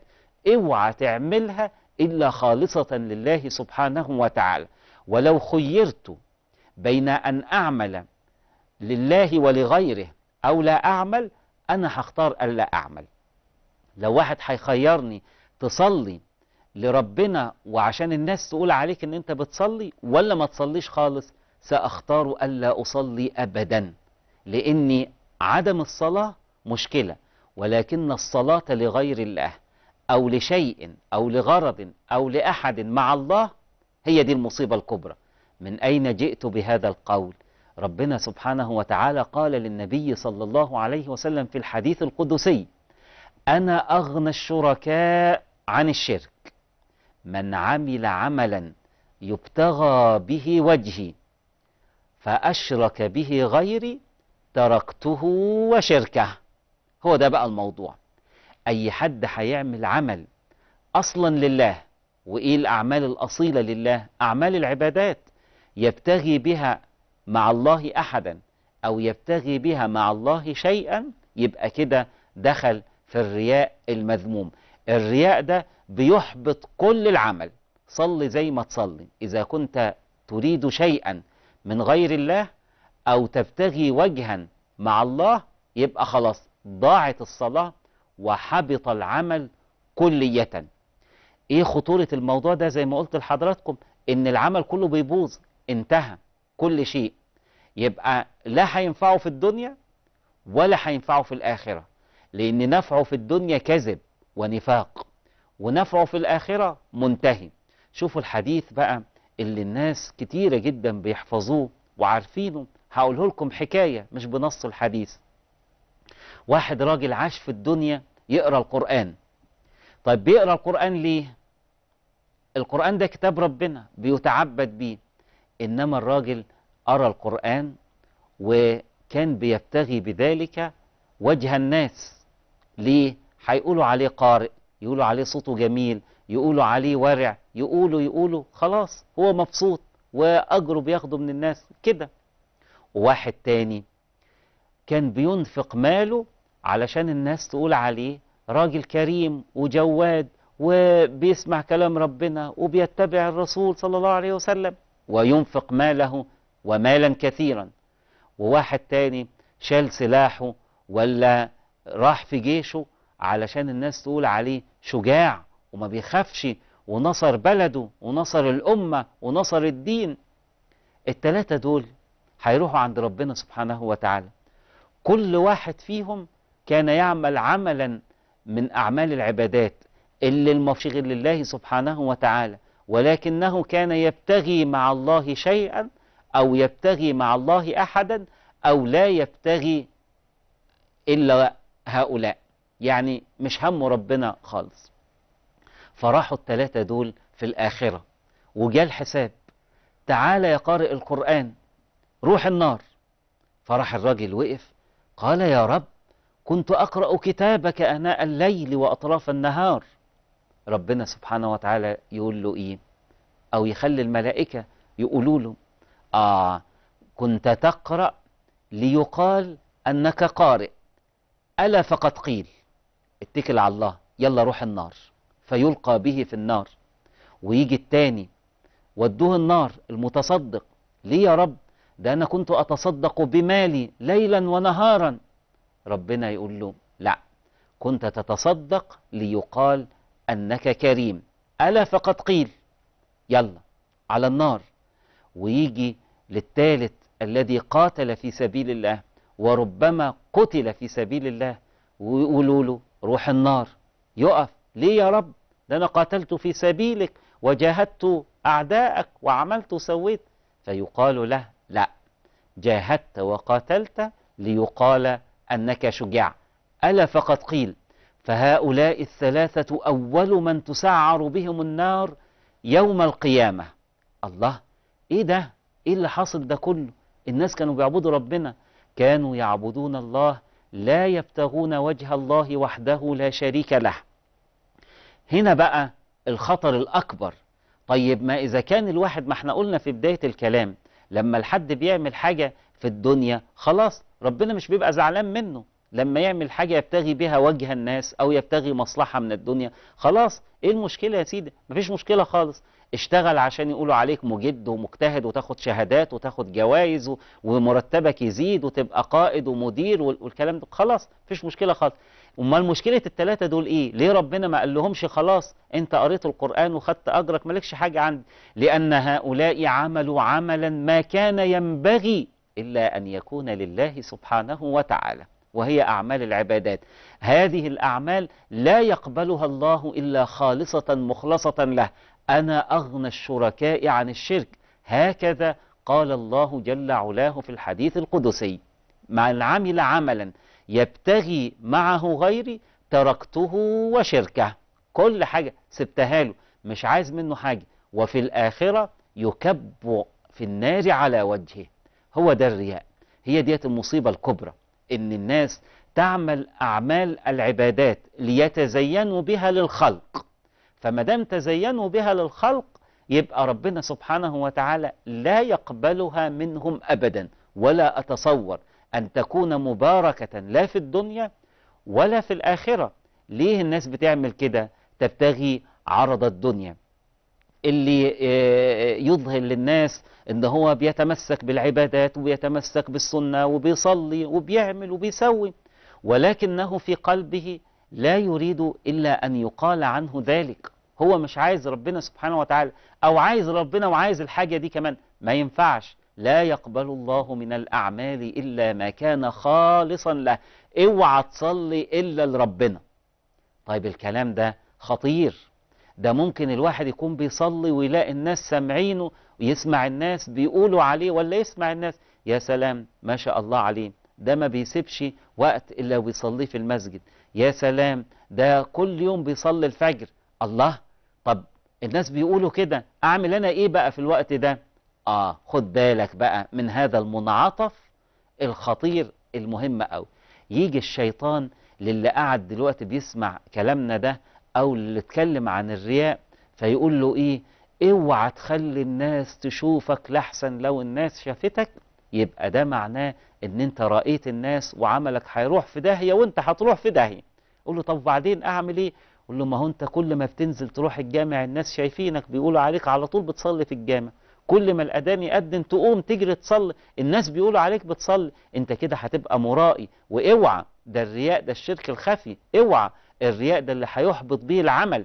اوعى تعملها إلا خالصة لله سبحانه وتعالى ولو خيرت بين أن أعمل لله ولغيره أو لا أعمل أنا هختار ألا أعمل لو واحد هيخيرني تصلي لربنا وعشان الناس تقول عليك ان انت بتصلي ولا ما تصليش خالص سأختار ألا أصلي أبدا لأني عدم الصلاة مشكلة ولكن الصلاة لغير الله أو لشيء أو لغرض أو لأحد مع الله هي دي المصيبة الكبرى من أين جئت بهذا القول ربنا سبحانه وتعالى قال للنبي صلى الله عليه وسلم في الحديث القدسي أنا أغنى الشركاء عن الشرك من عمل عملا يبتغى به وجهي فأشرك به غيري تركته وشركه هو ده بقى الموضوع أي حد هيعمل عمل أصلا لله وإيه الأعمال الأصيلة لله أعمال العبادات يبتغي بها مع الله أحدا أو يبتغي بها مع الله شيئا يبقى كده دخل في الرياء المذموم الرياء ده بيحبط كل العمل صلي زي ما تصلي إذا كنت تريد شيئا من غير الله أو تبتغي وجها مع الله يبقى خلاص ضاعت الصلاة وحبط العمل كلية إيه خطورة الموضوع ده زي ما قلت لحضراتكم إن العمل كله بيبوظ انتهى كل شيء يبقى لا هينفعه في الدنيا ولا هينفعه في الآخرة لأن نفعه في الدنيا كذب ونفاق ونفعه في الآخرة منتهي شوفوا الحديث بقى اللي الناس كتيرة جدا بيحفظوه وعارفينه هقوله لكم حكاية مش بنص الحديث واحد راجل عاش في الدنيا يقرأ القرآن طيب بيقرأ القرآن ليه القرآن ده كتاب ربنا بيتعبد بيه إنما الراجل قرأ القرآن وكان بيبتغي بذلك وجه الناس ليه هيقولوا عليه قارئ يقولوا عليه صوته جميل يقولوا عليه ورع يقولوا يقولوا خلاص هو مبسوط وأجره بياخده من الناس كده وواحد تاني كان بينفق ماله علشان الناس تقول عليه راجل كريم وجواد وبيسمع كلام ربنا وبيتبع الرسول صلى الله عليه وسلم وينفق ماله ومالا كثيرا وواحد تاني شال سلاحه ولا راح في جيشه علشان الناس تقول عليه شجاع وما بيخافش ونصر بلده ونصر الأمة ونصر الدين التلاتة دول هيروحوا عند ربنا سبحانه وتعالى كل واحد فيهم كان يعمل عملا من أعمال العبادات اللي المفشغ لله سبحانه وتعالى ولكنه كان يبتغي مع الله شيئا أو يبتغي مع الله أحدا أو لا يبتغي إلا هؤلاء يعني مش همه ربنا خالص فراحوا الثلاثة دول في الآخرة وجاء الحساب تعالى يا قارئ القرآن روح النار فراح الراجل وقف قال يا رب كنت أقرأ كتابك أناء الليل وأطراف النهار ربنا سبحانه وتعالى يقول له إيه أو يخلي الملائكة يقولوا له آه كنت تقرأ ليقال أنك قارئ ألا فقد قيل اتكل على الله يلا روح النار فيلقى به في النار ويجي التاني ودوه النار المتصدق ليه يا رب ده أنا كنت أتصدق بمالي ليلا ونهارا ربنا يقول له لا كنت تتصدق ليقال أنك كريم ألا فقد قيل يلا على النار ويجي للثالث الذي قاتل في سبيل الله وربما قتل في سبيل الله ويقولوا له روح النار يقف ليه يا رب ده أنا قاتلت في سبيلك وجاهدت أعداءك وعملت وسويت فيقال له لا جاهدت وقاتلت ليقال أنك شجاع ألا فقد قيل فهؤلاء الثلاثة أول من تسعر بهم النار يوم القيامة الله إيه ده؟ إيه اللي حاصل ده كله؟ الناس كانوا بيعبدوا ربنا كانوا يعبدون الله لا يبتغون وجه الله وحده لا شريك له هنا بقى الخطر الأكبر طيب ما إذا كان الواحد ما احنا قلنا في بداية الكلام لما الحد بيعمل حاجة في الدنيا خلاص ربنا مش بيبقى زعلان منه لما يعمل حاجة يبتغي بها وجه الناس أو يبتغي مصلحة من الدنيا خلاص إيه المشكلة يا سيدي مفيش مشكلة خالص اشتغل عشان يقولوا عليك مجد ومجتهد وتاخد شهادات وتاخد جوائز ومرتبك يزيد وتبقى قائد ومدير والكلام ده خلاص مفيش مشكله خالص امال مشكله الثلاثه دول ايه ليه ربنا ما قال لهمش خلاص انت قريت القران وخدت اجرك مالكش حاجه عندي لان هؤلاء عملوا عملا ما كان ينبغي الا ان يكون لله سبحانه وتعالى وهي أعمال العبادات هذه الأعمال لا يقبلها الله إلا خالصة مخلصة له أنا أغنى الشركاء عن الشرك هكذا قال الله جل علاه في الحديث القدسي من عمل عملا يبتغي معه غيري تركته وشركه كل حاجة سبتها له مش عايز منه حاجة وفي الآخرة يكب في النار على وجهه هو ده الرياء هي ديت المصيبة الكبرى إن الناس تعمل أعمال العبادات ليتزينوا بها للخلق فما دام تزينوا بها للخلق يبقى ربنا سبحانه وتعالى لا يقبلها منهم أبدا ولا أتصور أن تكون مباركة لا في الدنيا ولا في الآخرة ليه الناس بتعمل كده تبتغي عرض الدنيا اللي آه، يظهر للناس ان هو بيتمسك بالعبادات وبيتمسك بالسنة وبيصلي وبيعمل وبيسوي ولكنه في قلبه لا يريد إلا أن يقال عنه ذلك هو مش عايز ربنا سبحانه وتعالى أو عايز ربنا وعايز الحاجة دي كمان ما ينفعش لا يقبل الله من الأعمال إلا ما كان خالصا له اوعى تصلي إلا لربنا طيب الكلام ده خطير ده ممكن الواحد يكون بيصلي ويلاقي الناس سامعينه ويسمع الناس بيقولوا عليه ولا يسمع الناس يا سلام ما شاء الله عليه ده ما بيسيبش وقت إلا ويصليه في المسجد يا سلام ده كل يوم بيصلي الفجر الله طب الناس بيقولوا كده اعمل انا ايه بقى في الوقت ده اه خد بالك بقى من هذا المنعطف الخطير المهم قوي يجي الشيطان للي قاعد دلوقتي بيسمع كلامنا ده او اللي اتكلم عن الرياء فيقول له ايه اوعى تخلي الناس تشوفك لحسن لو الناس شافتك يبقى ده معناه ان انت رأيت الناس وعملك هيروح في داهية وانت هتروح في داهية قول له طب وبعدين اعمل ايه قول له ما هو انت كل ما بتنزل تروح الجامع الناس شايفينك بيقولوا عليك على طول بتصلي في الجامع كل ما الأذان يأذن تقوم تجري تصلي الناس بيقولوا عليك بتصلي انت كده هتبقى مرائي واوعى ده الرياء ده الشرك الخفي اوعى الرياء ده اللي هيحبط به العمل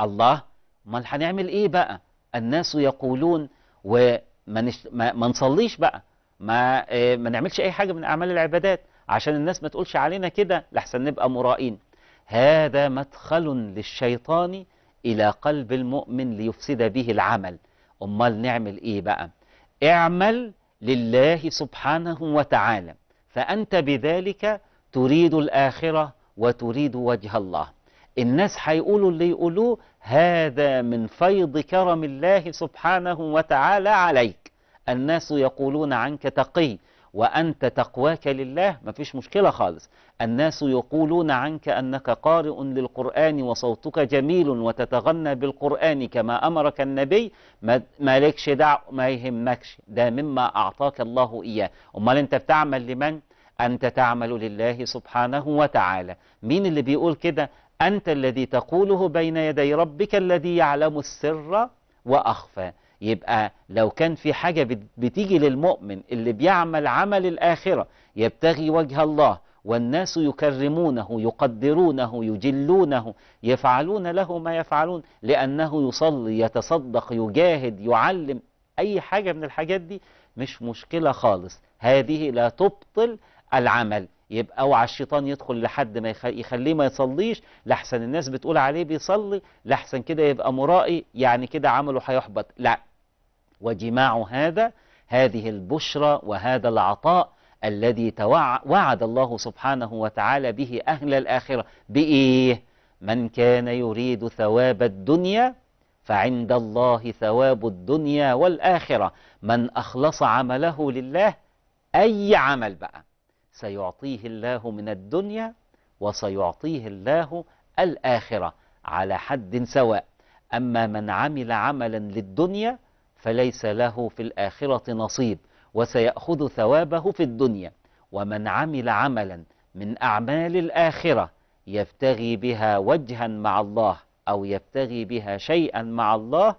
الله امال هنعمل ايه بقى الناس يقولون و ما, نش... ما ما نصليش بقى ما آه، ما نعملش اي حاجه من اعمال العبادات عشان الناس ما تقولش علينا كده لحسن نبقى مرائين هذا مدخل للشيطان الى قلب المؤمن ليفسد به العمل امال نعمل ايه بقى اعمل لله سبحانه وتعالى فانت بذلك تريد الاخره وتريد وجه الله الناس هيقولوا اللي يقولوه هذا من فيض كرم الله سبحانه وتعالى عليك الناس يقولون عنك تقي وأنت تقواك لله مفيش مشكلة خالص الناس يقولون عنك أنك قارئ للقرآن وصوتك جميل وتتغنى بالقرآن كما أمرك النبي ما لكش دعوة ما يهمكش ده مما أعطاك الله إياه أمال أنت بتعمل لمن؟ أنت تعمل لله سبحانه وتعالى مين اللي بيقول كده أنت الذي تقوله بين يدي ربك الذي يعلم السر وأخفى يبقى لو كان في حاجة بتيجي للمؤمن اللي بيعمل عمل الآخرة يبتغي وجه الله والناس يكرمونه يقدرونه يجلونه يفعلون له ما يفعلون لأنه يصلي يتصدق يجاهد يعلم أي حاجة من الحاجات دي مش مشكلة خالص هذه لا تبطل العمل يبقى اوعى الشيطان يدخل لحد ما يخليه ما يصليش لحسن الناس بتقول عليه بيصلي لحسن كده يبقى مرائي يعني كده عمله هيحبط لا وجماع هذا هذه البشرى وهذا العطاء الذي وعد الله سبحانه وتعالى به أهل الآخرة بإيه؟ من كان يريد ثواب الدنيا فعند الله ثواب الدنيا والآخرة من أخلص عمله لله أي عمل بقى سيعطيه الله من الدنيا وسيعطيه الله الآخرة على حد سواء أما من عمل عملا للدنيا فليس له في الآخرة نصيب وسيأخذ ثوابه في الدنيا ومن عمل عملا من أعمال الآخرة يبتغي بها وجها مع الله أو يبتغي بها شيئا مع الله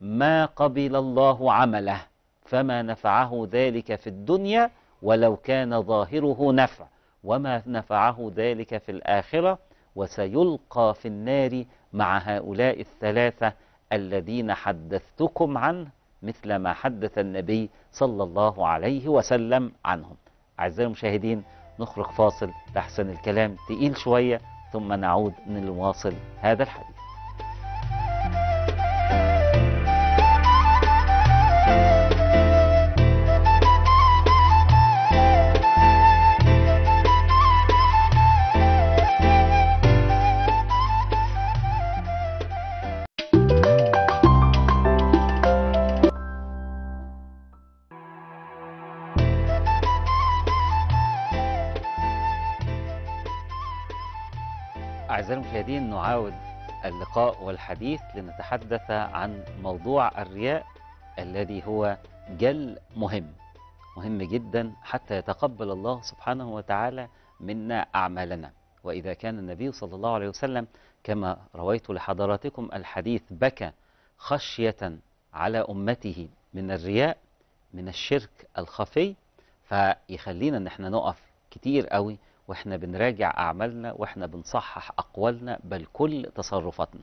ما قبل الله عمله فما نفعه ذلك في الدنيا ولو كان ظاهره نفع وما نفعه ذلك في الآخرة وسيلقى في النار مع هؤلاء الثلاثة الذين حدثتكم عنه مثل ما حدث النبي صلى الله عليه وسلم عنهم أعزائي المشاهدين نخرج فاصل لحسن الكلام تقيل شوية ثم نعود نواصل هذا الحديث مستعدين نعاود اللقاء والحديث لنتحدث عن موضوع الرياء الذي هو جل مهم مهم جدا حتى يتقبل الله سبحانه وتعالى منا أعمالنا وإذا كان النبي صلى الله عليه وسلم كما رويت لحضراتكم الحديث بكى خشية على أمته من الرياء من الشرك الخفي فيخلينا ان احنا نقف كتير قوي واحنا بنراجع أعمالنا واحنا بنصحح أقوالنا بل كل تصرفاتنا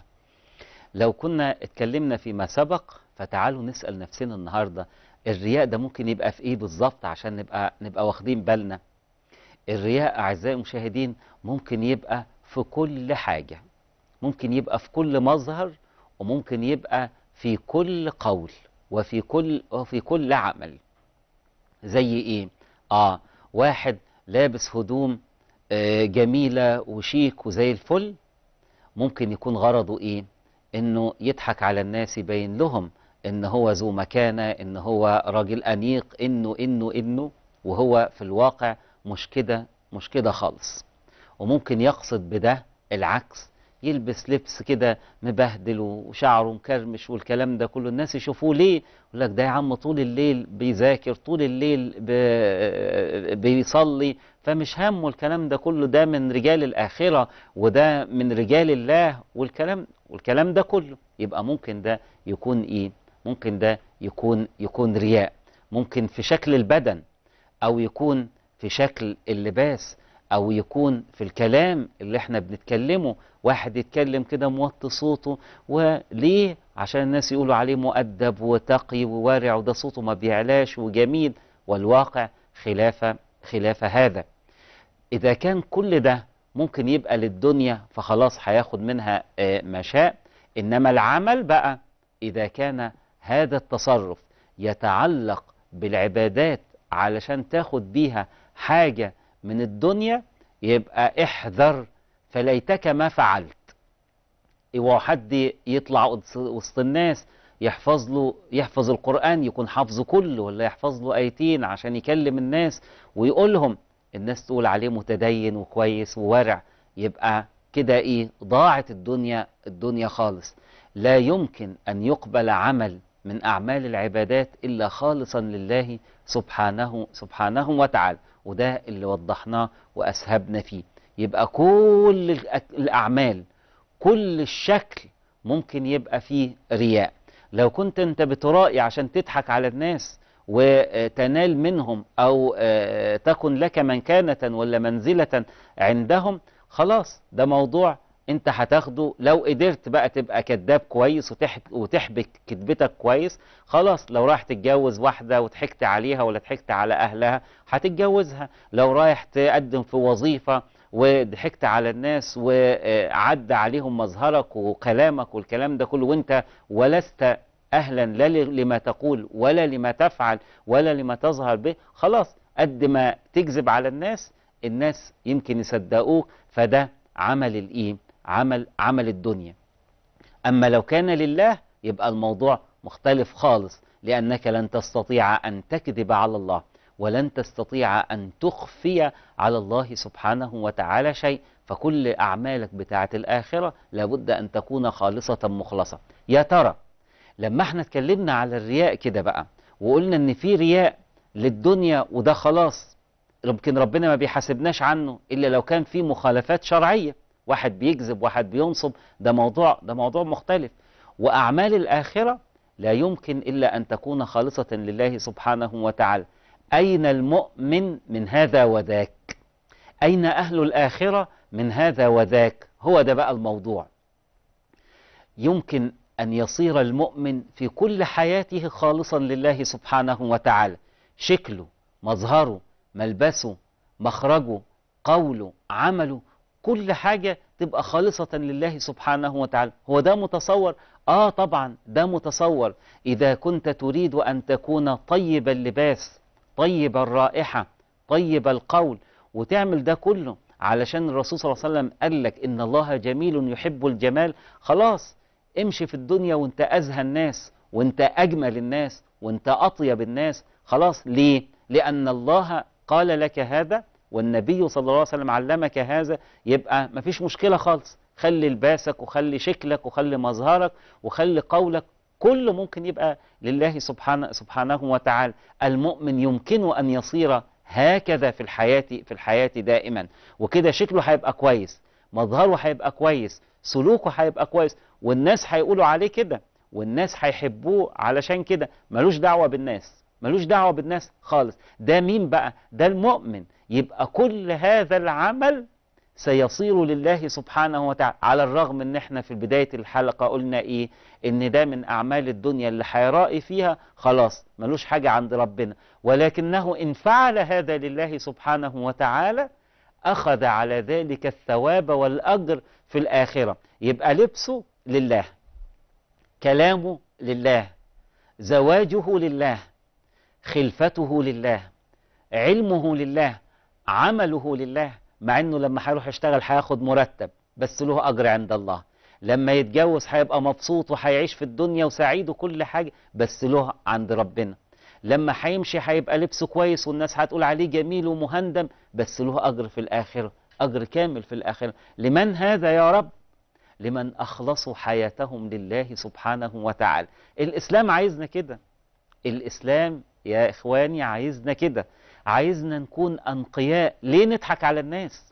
لو كنا اتكلمنا فيما سبق فتعالوا نسأل نفسنا النهاردة الرياء ده ممكن يبقى في ايه بالظبط عشان نبقى نبقى واخدين بالنا الرياء اعزائي المشاهدين ممكن يبقى في كل حاجة ممكن يبقى في كل مظهر وممكن يبقى في كل قول وفي كل وفي كل عمل زي ايه اه واحد لابس هدوم آه، جميلة وشيك وزي الفل ممكن يكون غرضه إيه إنه يضحك على الناس يبين لهم إن هو ذو مكانة إن هو راجل أنيق إنه إنه إنه وهو في الواقع مش كده مش كده خالص وممكن يقصد بده العكس يلبس لبس كده مبهدل وشعره مكرمش والكلام ده كله الناس يشوفوه ليه يقول لك ده يا عم طول الليل بيذاكر طول الليل بيصلي فمش همه الكلام ده كله ده من رجال الآخرة وده من رجال الله والكلام والكلام ده كله يبقى ممكن ده يكون ايه ممكن ده يكون يكون رياء ممكن في شكل البدن او يكون في شكل اللباس او يكون في الكلام اللي احنا بنتكلمه واحد يتكلم كده موطي صوته وليه عشان الناس يقولوا عليه مؤدب وتقي وورع وده صوته ما بيعلاش وجميل والواقع خلاف خلاف هذا إذا كان كل ده ممكن يبقى للدنيا فخلاص هياخد منها آه، ما شاء إنما العمل بقى إذا كان هذا التصرف يتعلق بالعبادات علشان تاخد بيها حاجة من الدنيا يبقى احذر فليتك ما فعلت اوعى إيوه، حد يطلع وسط الناس يحفظ له يحفظ القرآن يكون حافظه كله ولا يحفظ له آيتين عشان يكلم الناس ويقولهم الناس تقول عليه متدين وكويس وورع يبقى كده ايه ضاعت الدنيا الدنيا خالص لا يمكن أن يقبل عمل من أعمال العبادات إلا خالصا لله سبحانه سبحانه وتعالى وده اللي وضحناه وأسهبنا فيه يبقى كل الأعمال كل الشكل ممكن يبقى فيه رياء لو كنت انت بترائي عشان تضحك على الناس وتنال منهم أو آه، تكن لك مكانة ولا منزلة عندهم خلاص ده موضوع انت هتاخده لو قدرت بقى تبقى كذاب كويس وتحبك كذبتك كويس خلاص لو رايح تتجوز واحدة وضحكت عليها ولا ضحكت على أهلها هتتجوزها لو رايح تقدم في وظيفة وضحكت على الناس وعدى عليهم مظهرك وكلامك والكلام ده كله وانت ولست اهلا لا لما تقول ولا لما تفعل ولا لما تظهر به خلاص قد ما تكذب على الناس الناس يمكن يصدقوك فده عمل الايه عمل عمل الدنيا اما لو كان لله يبقى الموضوع مختلف خالص لانك لن تستطيع ان تكذب على الله ولن تستطيع أن تخفي على الله سبحانه وتعالى شيء فكل أعمالك بتاعة الآخرة لابد أن تكون خالصة مخلصة يا ترى لما احنا اتكلمنا على الرياء كده بقى وقلنا ان في رياء للدنيا وده خلاص يمكن ربنا ما بيحاسبناش عنه الا لو كان في مخالفات شرعيه واحد بيكذب واحد بينصب ده موضوع ده موضوع مختلف واعمال الاخره لا يمكن الا ان تكون خالصه لله سبحانه وتعالى أين المؤمن من هذا وذاك أين أهل الآخرة من هذا وذاك هو ده بقى الموضوع يمكن أن يصير المؤمن في كل حياته خالصا لله سبحانه وتعالى شكله مظهره ملبسه مخرجه قوله عمله كل حاجة تبقى خالصة لله سبحانه وتعالى هو ده متصور آه طبعا ده متصور إذا كنت تريد أن تكون طيب اللباس طيب الرائحة طيب القول وتعمل ده كله علشان الرسول صلى الله عليه وسلم قال لك إن الله جميل يحب الجمال خلاص امشي في الدنيا وانت أزهى الناس وانت أجمل الناس وانت أطيب الناس خلاص ليه؟ لأن الله قال لك هذا والنبي صلى الله عليه وسلم علمك هذا يبقى مفيش مشكلة خالص خلي لباسك وخلي شكلك وخلي مظهرك وخلي قولك كله ممكن يبقى لله سبحانه, سبحانه وتعالى المؤمن يمكنه أن يصير هكذا في الحياة في الحياة دائما وكده شكله هيبقى كويس مظهره هيبقى كويس سلوكه هيبقى كويس والناس هيقولوا عليه كده والناس هيحبوه علشان كده ملوش دعوة بالناس ملوش دعوة بالناس خالص ده مين بقى ده المؤمن يبقى كل هذا العمل سيصير لله سبحانه وتعالى على الرغم ان احنا في بداية الحلقة قلنا ايه ان ده من اعمال الدنيا اللي حيرائي فيها خلاص ملوش حاجة عند ربنا ولكنه ان فعل هذا لله سبحانه وتعالى اخذ على ذلك الثواب والاجر في الاخرة يبقى لبسه لله كلامه لله زواجه لله خلفته لله علمه لله عمله لله مع انه لما هيروح يشتغل هياخد مرتب بس له اجر عند الله لما يتجوز هيبقى مبسوط وهيعيش في الدنيا وسعيد وكل حاجه بس له عند ربنا لما هيمشي هيبقى لبسه كويس والناس هتقول عليه جميل ومهندم بس له اجر في الاخره اجر كامل في الاخره لمن هذا يا رب لمن اخلصوا حياتهم لله سبحانه وتعالى الاسلام عايزنا كده الاسلام يا اخواني عايزنا كده عايزنا نكون أنقياء ليه نضحك على الناس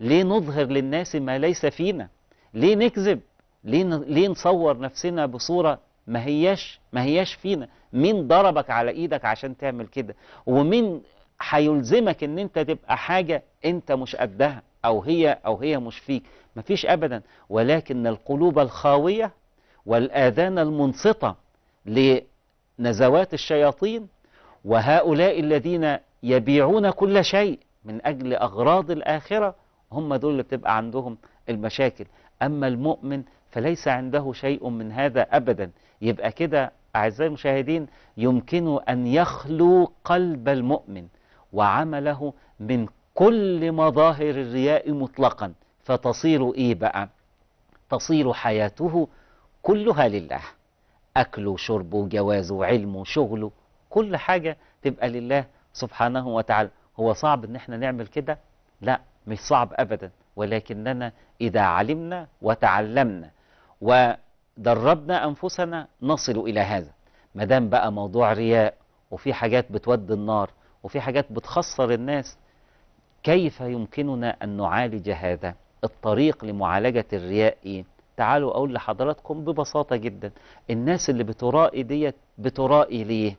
ليه نظهر للناس ما ليس فينا ليه نكذب ليه, ليه نصور نفسنا بصورة ما هياش ما هياش فينا مين ضربك على ايدك عشان تعمل كده ومين هيلزمك ان انت تبقى حاجة انت مش قدها او هي او هي مش فيك مفيش ابدا ولكن القلوب الخاوية والاذان المنصتة لنزوات الشياطين وهؤلاء الذين يبيعون كل شيء من أجل أغراض الآخرة هم دول اللي بتبقى عندهم المشاكل أما المؤمن فليس عنده شيء من هذا أبدا يبقى كده أعزائي المشاهدين يمكن أن يخلو قلب المؤمن وعمله من كل مظاهر الرياء مطلقا فتصير إيه بقى تصير حياته كلها لله أكله وشربه وجوازه وعلمه وشغله كل حاجة تبقى لله سبحانه وتعالى هو صعب ان احنا نعمل كده لا مش صعب ابدا ولكننا اذا علمنا وتعلمنا ودربنا انفسنا نصل الى هذا ما دام بقى موضوع رياء وفي حاجات بتودي النار وفي حاجات بتخسر الناس كيف يمكننا ان نعالج هذا الطريق لمعالجه الرياء ايه تعالوا اقول لحضراتكم ببساطه جدا الناس اللي بترائي ديت بترائي ليه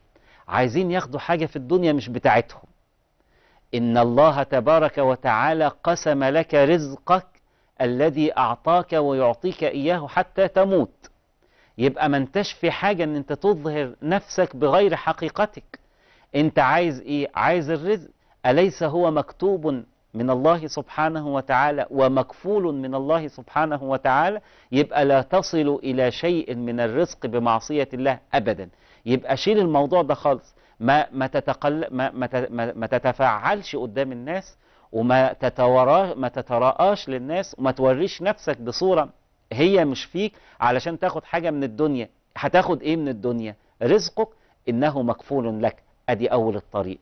عايزين ياخدوا حاجة في الدنيا مش بتاعتهم إن الله تبارك وتعالى قسم لك رزقك الذي أعطاك ويعطيك إياه حتى تموت يبقى ما انتش في حاجة ان انت تظهر نفسك بغير حقيقتك انت عايز ايه عايز الرزق أليس هو مكتوب من الله سبحانه وتعالى ومكفول من الله سبحانه وتعالى يبقى لا تصل إلى شيء من الرزق بمعصية الله أبدا يبقى شيل الموضوع ده خالص ما ما تتقل ما ما, ما تتفاعلش قدام الناس وما تتورا ما تتراءاش للناس وما توريش نفسك بصوره هي مش فيك علشان تاخد حاجه من الدنيا هتاخد ايه من الدنيا رزقك انه مكفول لك ادي اول الطريق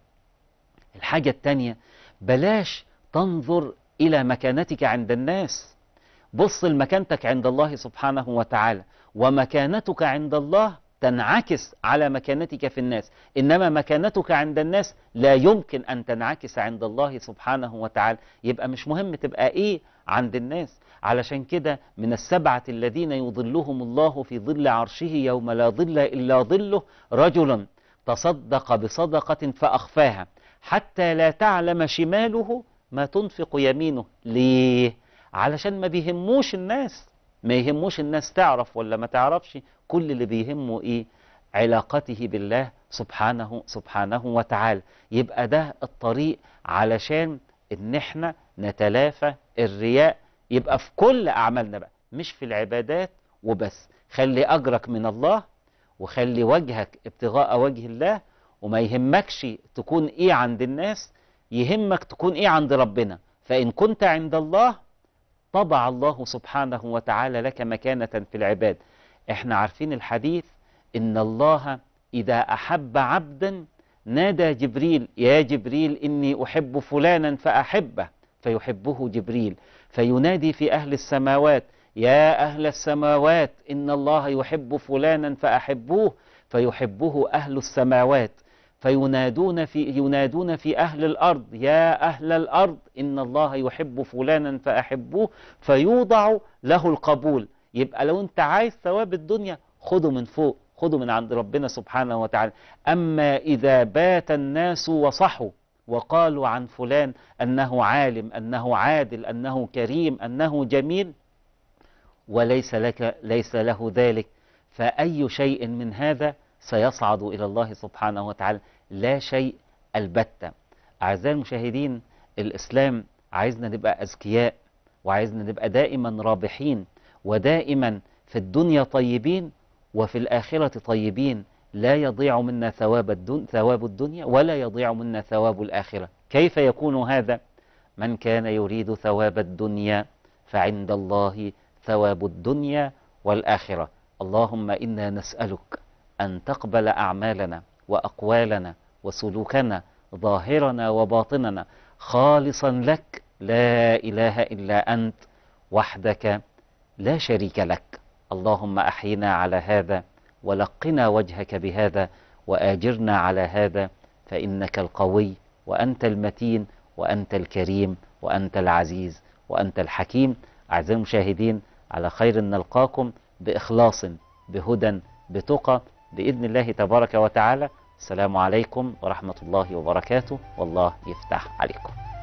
الحاجه الثانيه بلاش تنظر الى مكانتك عند الناس بص لمكانتك عند الله سبحانه وتعالى ومكانتك عند الله تنعكس على مكانتك في الناس إنما مكانتك عند الناس لا يمكن أن تنعكس عند الله سبحانه وتعالى يبقى مش مهم تبقى إيه عند الناس علشان كده من السبعة الذين يظلهم الله في ظل عرشه يوم لا ظل إلا ظله رجل تصدق بصدقة فأخفاها حتى لا تعلم شماله ما تنفق يمينه ليه علشان ما بيهموش الناس ما يهموش الناس تعرف ولا ما تعرفش كل اللي بيهمه إيه علاقته بالله سبحانه سبحانه وتعالى يبقى ده الطريق علشان ان احنا نتلافى الرياء يبقى في كل اعمالنا بقى مش في العبادات وبس خلي اجرك من الله وخلي وجهك ابتغاء وجه الله وما يهمكش تكون ايه عند الناس يهمك تكون ايه عند ربنا فان كنت عند الله طبع الله سبحانه وتعالى لك مكانة في العباد احنا عارفين الحديث إن الله إذا أحب عبدا نادى جبريل يا جبريل إني أحب فلانا فأحبه فيحبه جبريل فينادي في أهل السماوات يا أهل السماوات إن الله يحب فلانا فأحبوه فيحبه أهل السماوات فينادون في ينادون في أهل الأرض يا أهل الأرض إن الله يحب فلانا فأحبوه فيوضع له القبول يبقى لو أنت عايز ثواب الدنيا خده من فوق خده من عند ربنا سبحانه وتعالى أما إذا بات الناس وصحوا وقالوا عن فلان أنه عالم أنه عادل أنه كريم أنه جميل وليس لك ليس له ذلك فأي شيء من هذا سيصعد إلى الله سبحانه وتعالى لا شيء البتة أعزائي المشاهدين الإسلام عايزنا نبقى أذكياء وعايزنا نبقى دائما رابحين ودائما في الدنيا طيبين وفي الآخرة طيبين لا يضيع منا ثواب, الدن ثواب الدنيا ولا يضيع منا ثواب الآخرة كيف يكون هذا؟ من كان يريد ثواب الدنيا فعند الله ثواب الدنيا والآخرة اللهم إنا نسألك أن تقبل أعمالنا وأقوالنا وسلوكنا ظاهرنا وباطننا خالصا لك لا إله إلا أنت وحدك لا شريك لك اللهم أحينا على هذا ولقنا وجهك بهذا وآجرنا على هذا فإنك القوي وأنت المتين وأنت الكريم وأنت العزيز وأنت الحكيم أعزائي المشاهدين على خير نلقاكم بإخلاص بهدى بتقى بإذن الله تبارك وتعالى السلام عليكم ورحمة الله وبركاته والله يفتح عليكم